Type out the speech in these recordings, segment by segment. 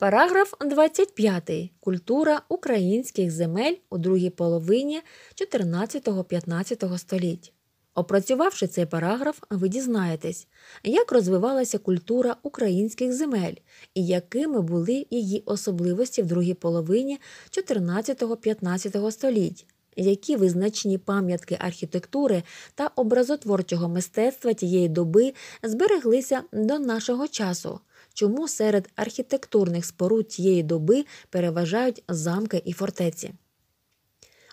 Параграф 25. Культура українських земель у другій половині 14-15 століть. Опрацювавши цей параграф, ви дізнаєтесь, як розвивалася культура українських земель і якими були її особливості в другій половині 14-15 століть які визначені пам'ятки архітектури та образотворчого мистецтва тієї доби збереглися до нашого часу, чому серед архітектурних споруд тієї доби переважають замки і фортеці.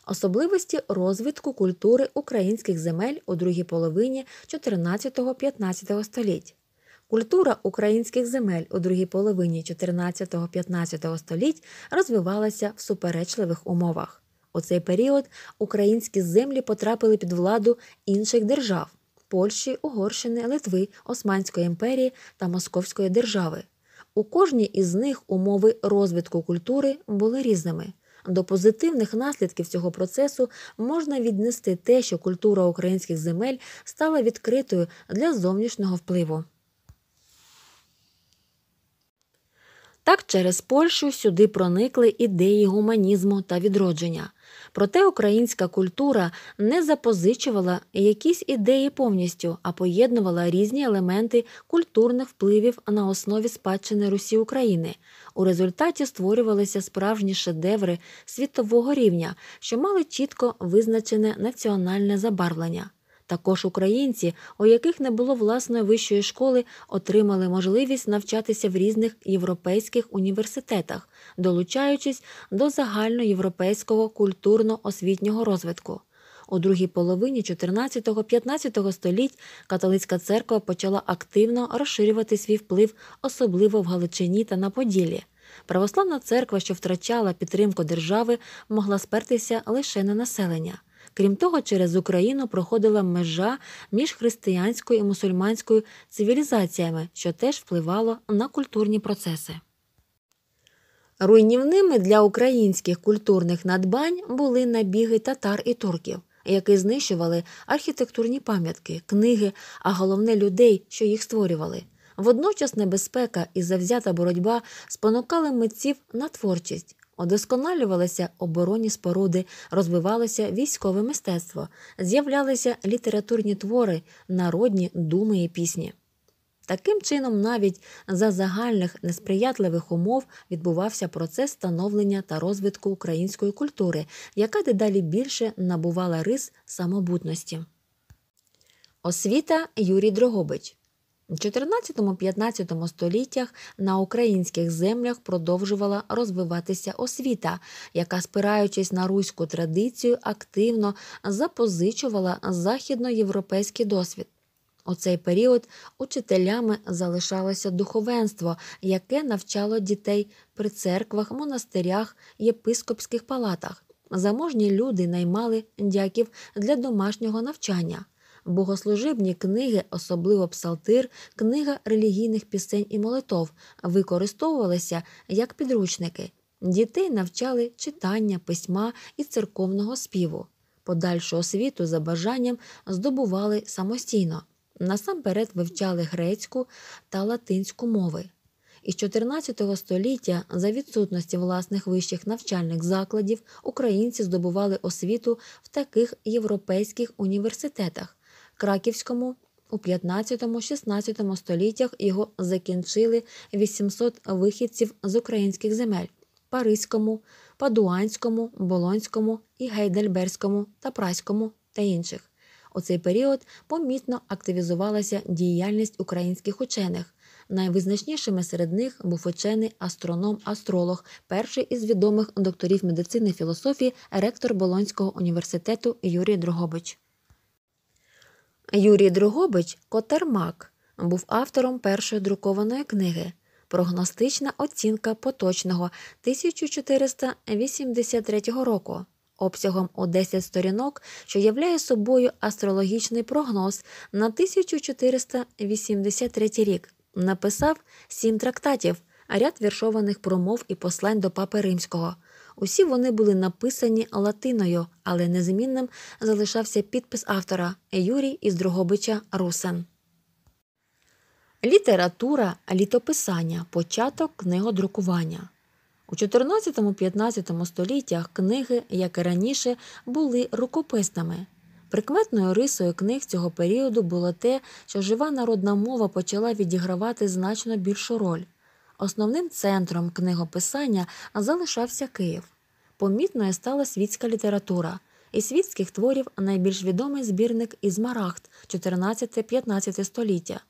Особливості розвитку культури українських земель у другій половині 14-15 століть. Культура українських земель у другій половині 14-15 століть розвивалася в суперечливих умовах. У цей період українські землі потрапили під владу інших держав Польщі, Угорщини, Литви, Османської імперії та Московської держави. У кожній із них умови розвитку культури були різними. До позитивних наслідків цього процесу можна віднести те, що культура українських земель стала відкритою для зовнішнього впливу. Так через Польщу сюди проникли ідеї гуманізму та відродження. Проте українська культура не запозичувала якісь ідеї повністю, а поєднувала різні елементи культурних впливів на основі спадщини Русі України. У результаті створювалися справжні шедеври світового рівня, що мали чітко визначене національне забарвлення. Також українці, у яких не було власної вищої школи, отримали можливість навчатися в різних європейських університетах, долучаючись до загальноєвропейського культурно-освітнього розвитку. У другій половині 14-15 століть католицька церква почала активно розширювати свій вплив, особливо в Галичині та на Поділлі. Православна церква, що втрачала підтримку держави, могла спертися лише на населення. Крім того, через Україну проходила межа між християнською і мусульманською цивілізаціями, що теж впливало на культурні процеси. Руйнівними для українських культурних надбань були набіги татар і турків, які знищували архітектурні пам'ятки, книги, а головне людей, що їх створювали. Водночас небезпека і завзята боротьба спонукали митців на творчість. Одосконалювалися оборонні споруди, розвивалося військове мистецтво, з'являлися літературні твори, народні думи і пісні. Таким чином, навіть за загальних несприятливих умов відбувався процес становлення та розвитку української культури, яка дедалі більше набувала рис самобутності. Освіта Юрій Дрогобич у 14-15 століттях на українських землях продовжувала розвиватися освіта, яка, спираючись на руську традицію, активно запозичувала західноєвропейський досвід. У цей період учителями залишалося духовенство, яке навчало дітей при церквах, монастирях, єпископських палатах. Заможні люди наймали дяків для домашнього навчання богослужебні книги, особливо псалтир, книга релігійних пісень і молитов, використовувалися як підручники. Дітей навчали читання, письма і церковного співу. Подальшу освіту за бажанням здобували самостійно. Насамперед вивчали грецьку та латинську мови. Із 14 століття, за відсутності власних вищих навчальних закладів, українці здобували освіту в таких європейських університетах. Краківському у 15-16 століттях його закінчили 800 вихідців з українських земель Паризькому, Падуанському, Болонському і Гейдельберському та Праському та інших. У цей період помітно активізувалася діяльність українських учених. Найвизначнішими серед них був учений астроном-астролог, перший із відомих докторів медицини і філософії, ректор Болонського університету Юрій Дрогобич. Юрій Другобич Котермак був автором першої друкованої книги Прогностична оцінка поточного 1483 року обсягом у 10 сторінок, що являє собою астрологічний прогноз на 1483 рік. Написав сім трактатів, ряд віршованих промов і послань до папи римського. Усі вони були написані латиною, але незмінним залишався підпис автора Юрій із Дрогобича Русен. Література літописання. Початок книгодрукування. У 14-15 століттях книги, як і раніше, були рукописними. Прикметною рисою книг цього періоду було те, що жива народна мова почала відігравати значно більшу роль. Основним центром книгописання залишався Київ. Помітною стала світська література. Із світських творів найбільш відомий збірник Ізмарагд 14-15 століття.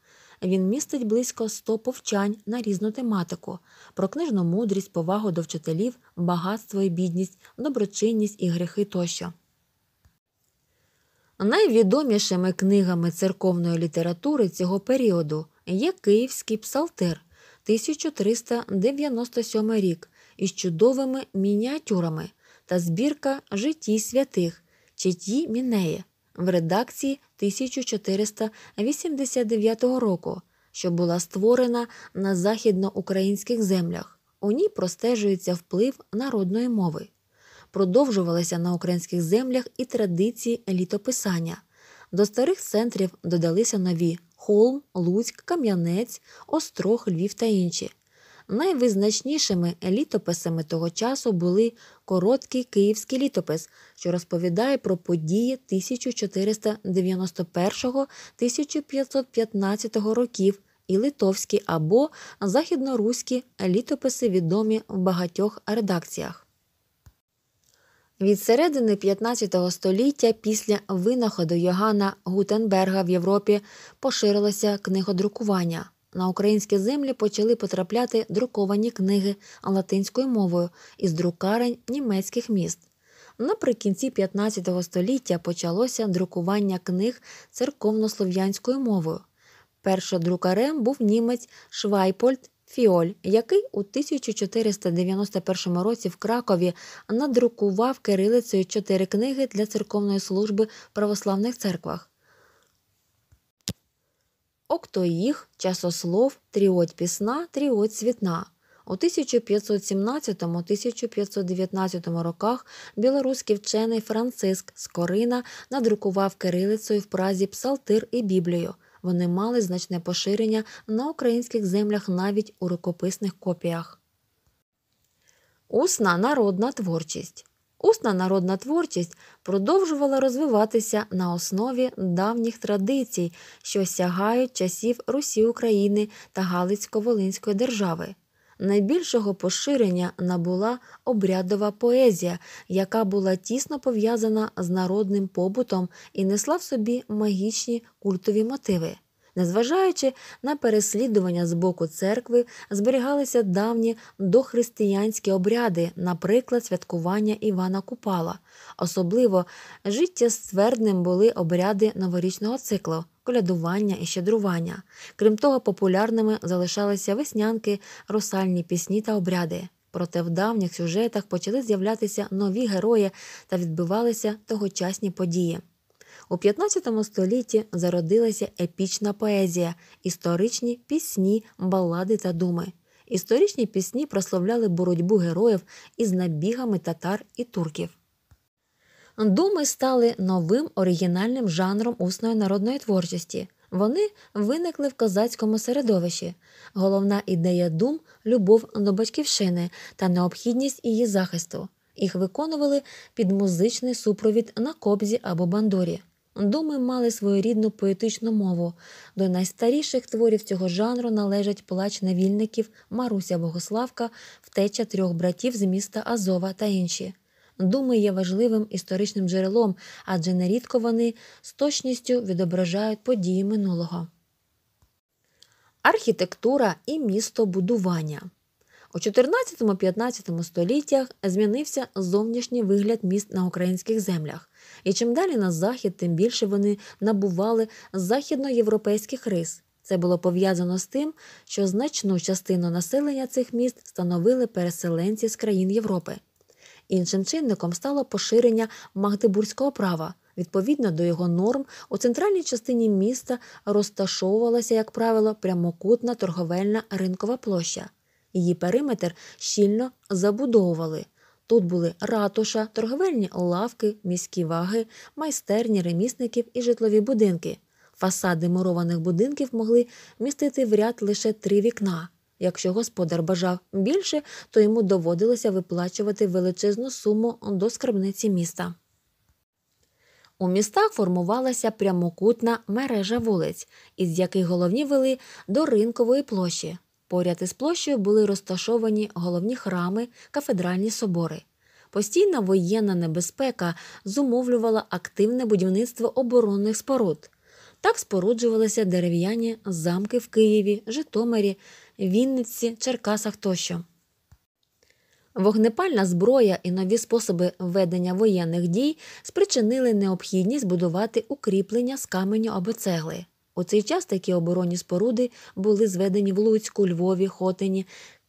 Він містить близько 100 повчань на різну тематику: про книжну мудрість, повагу до вчителів, багатство і бідність, доброчинність і гріхи тощо. Найвідомішими книгами церковної літератури цього періоду є Київський псалтир 1397 рік із чудовими мініатюрами та збірка житій святих Четі Мінеє в редакції 1489 року, що була створена на західноукраїнських землях. У ній простежується вплив народної мови. Продовжувалися на українських землях і традиції літописання. До старих центрів додалися нові Холм, Луцьк, Кам'янець, Острог, Львів та інші. Найвизначнішими літописами того часу були короткий київський літопис, що розповідає про події 1491-1515 років, і литовські або західноруські літописи відомі в багатьох редакціях. Від середини 15 століття після винаходу Йогана Гутенберга в Європі поширилося книгодрукування. На українські землі почали потрапляти друковані книги латинською мовою із друкарень німецьких міст. Наприкінці 15 століття почалося друкування книг церковнослов'янською мовою. Першодрукарем був німець Швайпольд Фіоль, який у 1491 році в Кракові надрукував кирилицею чотири книги для церковної служби в православних церквах. Октоїх, часослов, тріоть пісна, тріоть світна. У 1517-1519 роках білоруський вчений Франциск Скорина надрукував кирилицею в празі Псалтир і Біблію. Вони мали значне поширення на українських землях навіть у рукописних копіях. Усна народна творчість. Усна народна творчість продовжувала розвиватися на основі давніх традицій, що сягають часів Русі України та Галицько-Волинської держави. Найбільшого поширення набула обрядова поезія, яка була тісно пов'язана з народним побутом і несла в собі магічні культові мотиви. Незважаючи на переслідування з боку церкви, зберігалися давні дохристиянські обряди, наприклад, святкування Івана Купала. Особливо життя ствердним були обряди новорічного циклу колядування і щедрування. Крім того, популярними залишалися веснянки, русальні пісні та обряди. Проте в давніх сюжетах почали з'являтися нові герої та відбивалися тогочасні події. У 15 столітті зародилася епічна поезія, історичні пісні, балади та думи. Історичні пісні прославляли боротьбу героїв із набігами татар і турків думи стали новим оригінальним жанром усної народної творчості. Вони виникли в козацькому середовищі. Головна ідея дум любов до батьківщини та необхідність її захисту. Їх виконували під музичний супровід на кобзі або бандурі. Думи мали своєрідну поетичну мову. До найстаріших творів цього жанру належать плач невільників Маруся Богославка, втеча трьох братів з міста Азова та інші думи є важливим історичним джерелом, адже нерідко вони з точністю відображають події минулого. Архітектура і містобудування. У 14-15 століттях змінився зовнішній вигляд міст на українських землях, і чим далі на захід, тим більше вони набували західноєвропейських рис. Це було пов'язано з тим, що значну частину населення цих міст становили переселенці з країн Європи. Іншим чинником стало поширення магдебурзького права. Відповідно до його норм, у центральній частині міста розташовувалася, як правило, прямокутна торговельна ринкова площа. Її периметр щільно забудовували. Тут були ратуша, торговельні лавки, міські ваги, майстерні ремісників і житлові будинки. Фасади мурованих будинків могли містити в ряд лише три вікна. Якщо господар бажав більше, то йому доводилося виплачувати величезну суму до скарбниці міста. У містах формувалася прямокутна мережа вулиць, із яких головні вели до ринкової площі. Поряд із площею були розташовані головні храми, кафедральні собори. Постійна воєнна небезпека зумовлювала активне будівництво оборонних споруд. Так споруджувалися дерев'яні замки в Києві, Житомирі, Вінниці, Черкасах тощо. Вогнепальна зброя і нові способи ведення воєнних дій спричинили необхідність будувати укріплення з каменю або цегли. У цей час такі оборонні споруди були зведені в Луцьку, Львові, Хотині,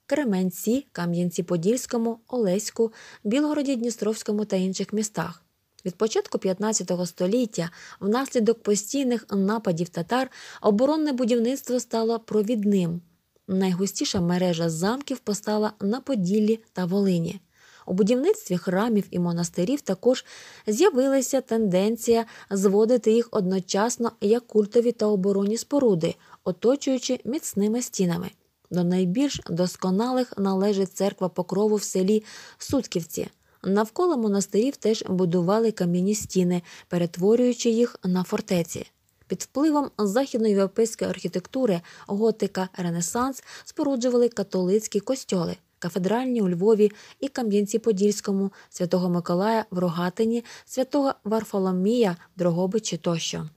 Кременці, Кам'янці-Подільському, Олеську, Білгороді, Дністровському та інших містах. Від початку 15 століття, внаслідок постійних нападів татар, оборонне будівництво стало провідним. Найгустіша мережа замків постала на Поділлі та Волині. У будівництві храмів і монастирів також з'явилася тенденція зводити їх одночасно як культові та оборонні споруди, оточуючи міцними стінами. До найбільш досконалих належить церква покрову в селі Сутківці. Навколо монастирів теж будували кам'яні стіни, перетворюючи їх на фортеці. Під впливом західноєвропейської архітектури, готика, Ренесанс споруджували католицькі костьоли, кафедральні у Львові і Кам'янці-Подільському, святого Миколая в Рогатині, святого Варфоломія в Дрогобичі тощо.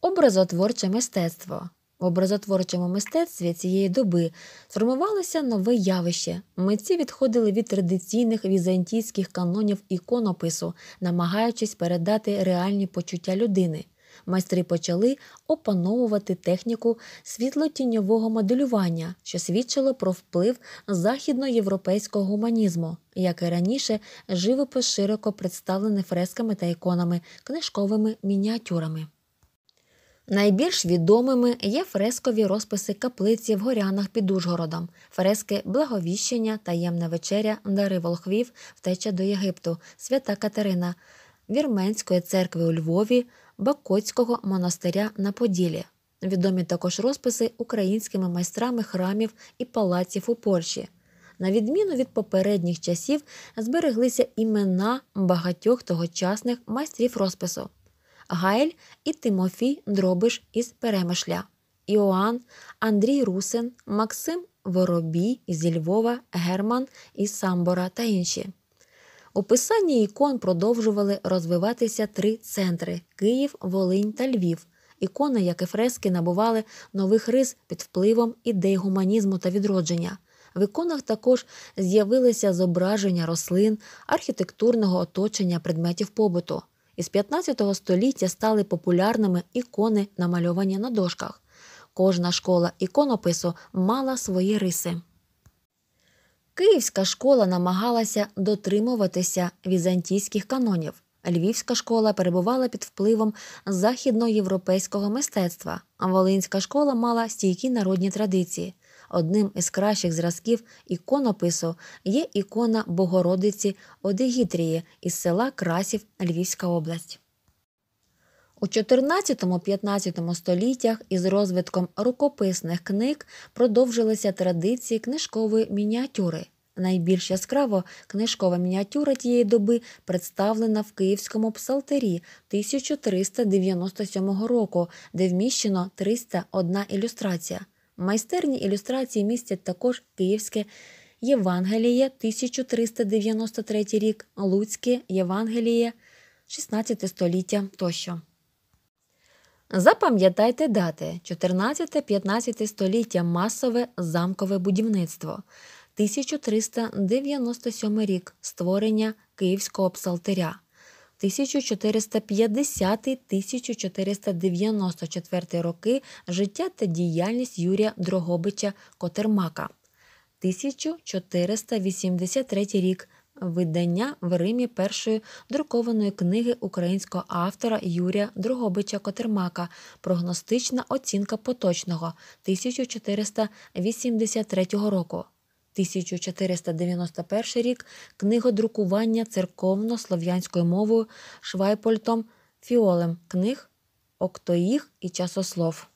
Образотворче мистецтво в образотворчому мистецтві цієї доби сформувалося нове явище. Митці відходили від традиційних візантійських канонів іконопису, намагаючись передати реальні почуття людини. Майстри почали опановувати техніку світло-тіньового моделювання, що свідчило про вплив західноєвропейського гуманізму, як і раніше, живопис широко представлений фресками та іконами, книжковими мініатюрами. Найбільш відомими є фрескові розписи каплиці в горянах під Ужгородом, фрески Благовіщення, Таємна вечеря, Дари Волхвів, Втеча до Єгипту, Свята Катерина, Вірменської церкви у Львові, Бакоцького монастиря на Поділі. Відомі також розписи українськими майстрами храмів і палаців у Польщі. На відміну від попередніх часів, збереглися імена багатьох тогочасних майстрів розпису. Гайль і Тимофій Дробиш із Перемишля, Іоанн, Андрій Русин, Максим Воробій зі Львова, Герман із Самбора та інші. У писанні ікон продовжували розвиватися три центри Київ, Волинь та Львів. Ікони, як і фрески, набували нових рис під впливом ідей гуманізму та відродження. В іконах також з'явилися зображення рослин, архітектурного оточення предметів побуту. Із 15 століття стали популярними ікони, намальовані на дошках. Кожна школа іконопису мала свої риси. Київська школа намагалася дотримуватися візантійських канонів. Львівська школа перебувала під впливом західноєвропейського мистецтва, а Волинська школа мала стійкі народні традиції. Одним із кращих зразків іконопису є ікона Богородиці Одегітрії із села Красів Львівська область. У 14-15 століттях із розвитком рукописних книг продовжилися традиції книжкової мініатюри. Найбільш яскраво книжкова мініатюра тієї доби представлена в Київському псалтері 1397 року, де вміщено 301 ілюстрація. Майстерні ілюстрації містять також Київське Євангеліє 1393 рік, Луцьке Євангеліє 16 століття тощо. Запам'ятайте дати 14-15 століття масове замкове будівництво, 1397 рік створення Київського псалтиря. 1450-1494 роки життя та діяльність Юрія Дрогобича Котермака. 1483 рік видання в Римі першої друкованої книги українського автора Юрія Дрогобича Котермака Прогностична оцінка поточного 1483 року. 1491 рік книгодрукування церковно-слов'янською мовою Швайпольтом Фіолем книг, Октоїх і часослов.